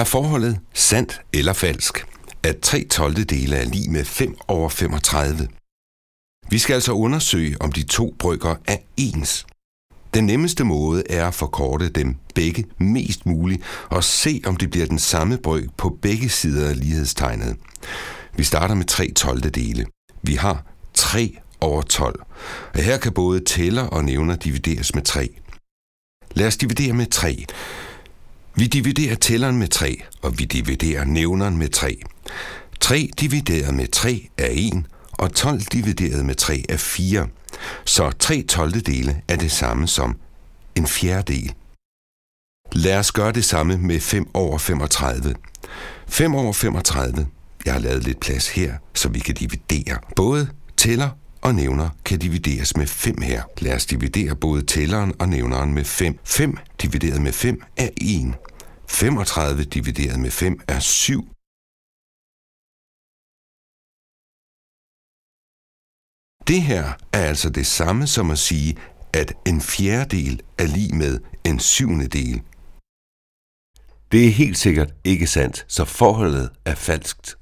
Er forholdet sandt eller falsk, at 3 12. dele er lige med 5 over 35? Vi skal altså undersøge, om de to brygger er ens. Den nemmeste måde er at forkorte dem begge mest muligt og se, om det bliver den samme bryg på begge sider af lighedstegnet. Vi starter med 3 12. dele. Vi har 3 over 12, og her kan både tæller og nævner divideres med 3. Lad os dividere med 3. Vi dividerer tælleren med 3, og vi dividerer nævneren med 3. 3 divideret med 3 er 1, og 12 divideret med 3 er 4. Så 3 12. dele er det samme som en fjerdedel. Lad os gøre det samme med 5 over 35. 5 over 35. Jeg har lavet lidt plads her, så vi kan dividere. Både tæller og nævner kan divideres med 5 her. Lad os dividere både tælleren og nævneren med 5. 5 divideret med 5 er 1. 35 divideret med 5 er 7. Det her er altså det samme som at sige, at en fjerdedel er lige med en syvende del. Det er helt sikkert ikke sandt, så forholdet er falskt.